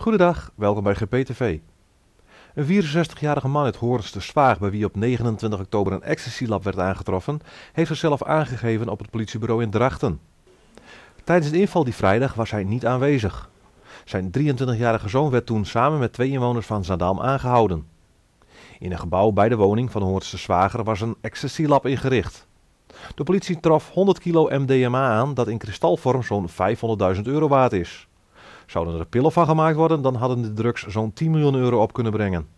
Goedendag, welkom bij GPTV. Een 64-jarige man uit Horens Zwaag, bij wie op 29 oktober een ecstasy-lab werd aangetroffen, heeft zichzelf aangegeven op het politiebureau in Drachten. Tijdens de inval die vrijdag was hij niet aanwezig. Zijn 23-jarige zoon werd toen samen met twee inwoners van Zandam aangehouden. In een gebouw bij de woning van de Zwager was een ecstasy-lab ingericht. De politie trof 100 kilo MDMA aan dat in kristalvorm zo'n 500.000 euro waard is. Zouden er pillen van gemaakt worden, dan hadden de drugs zo'n 10 miljoen euro op kunnen brengen.